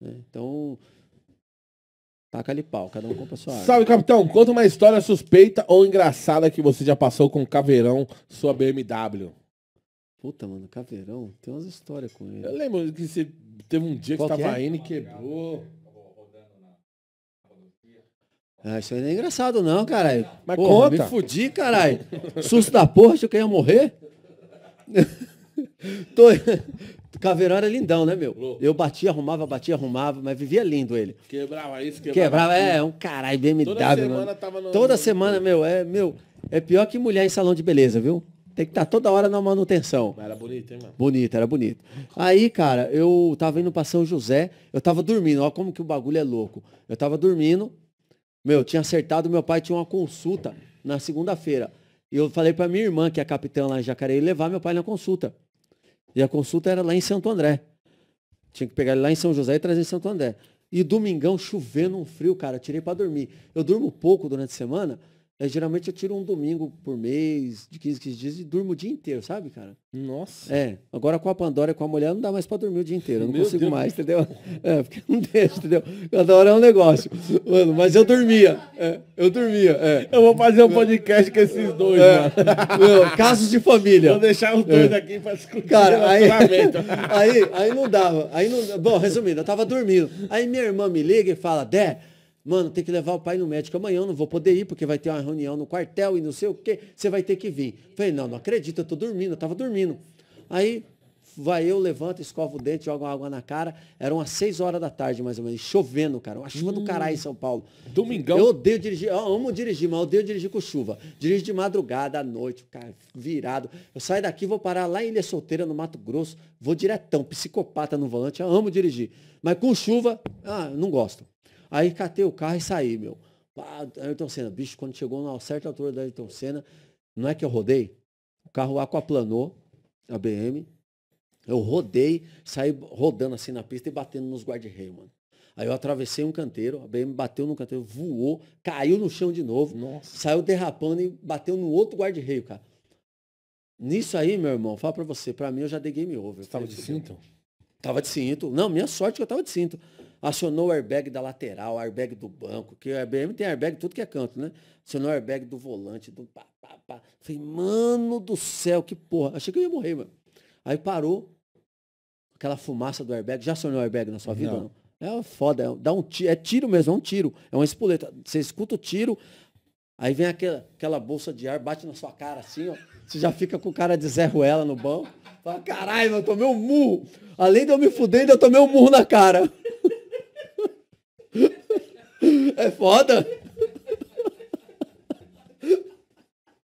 Né? Então, taca ali pau, cada um compra sua água. Salve, capitão! Conta uma história suspeita ou engraçada que você já passou com o Caveirão, sua BMW. Puta, mano, Caveirão, tem umas histórias com ele. Eu lembro que você teve um dia Qual que você tava é? indo e quebrou. Ah, isso aí não é engraçado não, caralho. Mas porra, conta. Me fudi, caralho. Susto da porra, achou que eu ia morrer. Tô... Caveirão era lindão, né, meu? Louco. Eu batia, arrumava, batia, arrumava, mas vivia lindo ele. Quebrava isso, quebrava. Quebrava, tudo. é, um caralho, BMW. Toda mano. semana tava no... Toda semana, meu, é, meu, é pior que mulher em salão de beleza, viu? Tem que estar tá toda hora na manutenção. Mas era bonito, hein, mano? Bonito, era bonito. Aí, cara, eu tava indo pra São José, eu tava dormindo, ó como que o bagulho é louco. Eu tava dormindo, meu, tinha acertado, meu pai tinha uma consulta na segunda-feira. E eu falei pra minha irmã, que é capitã lá em Jacareí, levar meu pai na consulta. E a consulta era lá em Santo André. Tinha que pegar ele lá em São José e trazer em Santo André. E domingão, chovendo um frio, cara, tirei para dormir. Eu durmo pouco durante a semana, é, geralmente eu tiro um domingo por mês, de 15, 15 dias, e durmo o dia inteiro, sabe, cara? Nossa. É. Agora com a Pandora e com a mulher não dá mais pra dormir o dia inteiro. Eu não Meu consigo Deus mais, Deus. entendeu? É, porque não deixa, entendeu? Cada hora é um negócio. Mano, mas eu dormia. É, eu dormia. É. Eu vou fazer um podcast com esses dois, é. mano. casos de família. Vou deixar os dois é. aqui pra discutir. Cara, aí, aí, aí não dava. Aí não, bom, resumindo, eu tava dormindo. Aí minha irmã me liga e fala, Dé. Mano, tem que levar o pai no médico amanhã, eu não vou poder ir, porque vai ter uma reunião no quartel e não sei o quê, você vai ter que vir. Falei, não, não acredito, eu tô dormindo, eu tava dormindo. Aí vai eu, levanto, escovo o dente, jogo água na cara. Eram umas 6 horas da tarde, mais ou menos, chovendo, cara. Uma chuva hum. do caralho em São Paulo. Domingão. Eu odeio dirigir, eu amo dirigir, mas odeio dirigir com chuva. Dirijo de madrugada, à noite, cara, virado. Eu saio daqui, vou parar lá em Ilha Solteira, no Mato Grosso, vou diretão, psicopata no volante, eu amo dirigir. Mas com chuva, ah, não gosto. Aí catei o carro e saí, meu. Ayrton Senna, bicho, quando chegou na certa altura da Ayrton Senna, não é que eu rodei? O carro aquaplanou, a BM. Eu rodei, saí rodando assim na pista e batendo nos guarda-reio, mano. Aí eu atravessei um canteiro, a BM bateu no canteiro, voou, caiu no chão de novo, Nossa. saiu derrapando e bateu no outro guarda-reio, cara. Nisso aí, meu irmão, fala pra você, pra mim eu já dei game over. Você tava de cinto? Tava de cinto. Não, minha sorte é que eu tava de cinto. Acionou o airbag da lateral, airbag do banco, que o BM tem airbag tudo que é canto, né? Acionou o airbag do volante, do pá, pá, pá. Falei, mano do céu, que porra. Achei que eu ia morrer, mano. Aí parou, aquela fumaça do airbag. Já acionou o airbag na sua vida? Não. não? É foda, é, dá um tiro, é tiro mesmo, é um tiro. É uma espoleta. Você escuta o tiro, aí vem aquela, aquela bolsa de ar, bate na sua cara assim, ó. Você já fica com o cara de Zé Ruela no banco. Fala, caralho, eu tomei um murro. Além de eu me fuder, ainda eu tomei um murro na cara. é foda.